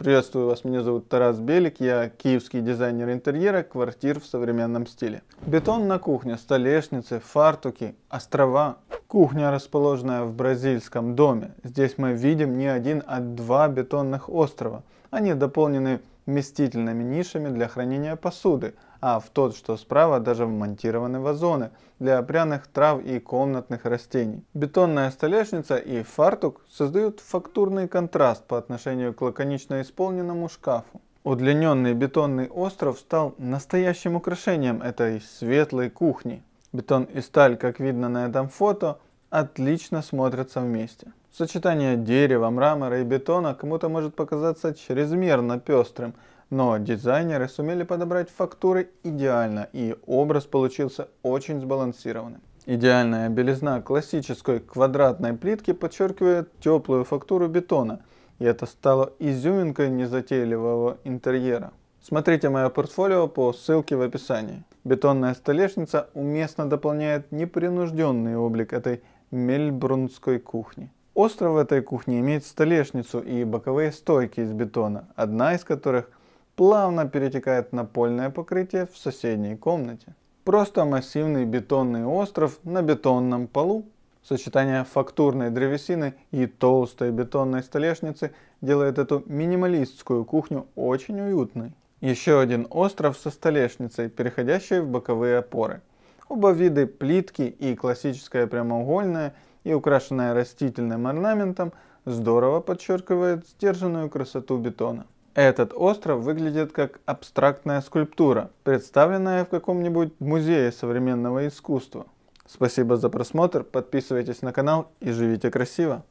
Приветствую вас, меня зовут Тарас Белик, я киевский дизайнер интерьера, квартир в современном стиле. Бетон на кухне, столешницы, фартуки, острова, Кухня, расположенная в бразильском доме. Здесь мы видим не один, а два бетонных острова. Они дополнены вместительными нишами для хранения посуды, а в тот, что справа, даже вмонтированы вазоны для пряных трав и комнатных растений. Бетонная столешница и фартук создают фактурный контраст по отношению к лаконично исполненному шкафу. Удлиненный бетонный остров стал настоящим украшением этой светлой кухни. Бетон и сталь, как видно на этом фото, отлично смотрятся вместе. Сочетание дерева, мрамора и бетона кому-то может показаться чрезмерно пестрым, но дизайнеры сумели подобрать фактуры идеально, и образ получился очень сбалансированным. Идеальная белизна классической квадратной плитки подчеркивает теплую фактуру бетона, и это стало изюминкой незатейливого интерьера. Смотрите мое портфолио по ссылке в описании. Бетонная столешница уместно дополняет непринужденный облик этой мельбрунской кухни. Остров этой кухни имеет столешницу и боковые стойки из бетона, одна из которых плавно перетекает на польное покрытие в соседней комнате. Просто массивный бетонный остров на бетонном полу. Сочетание фактурной древесины и толстой бетонной столешницы делает эту минималистскую кухню очень уютной. Еще один остров со столешницей, переходящей в боковые опоры. Оба виды плитки и классическая прямоугольная и украшенная растительным орнаментом здорово подчеркивает сдержанную красоту бетона. Этот остров выглядит как абстрактная скульптура, представленная в каком-нибудь музее современного искусства. Спасибо за просмотр, подписывайтесь на канал и живите красиво!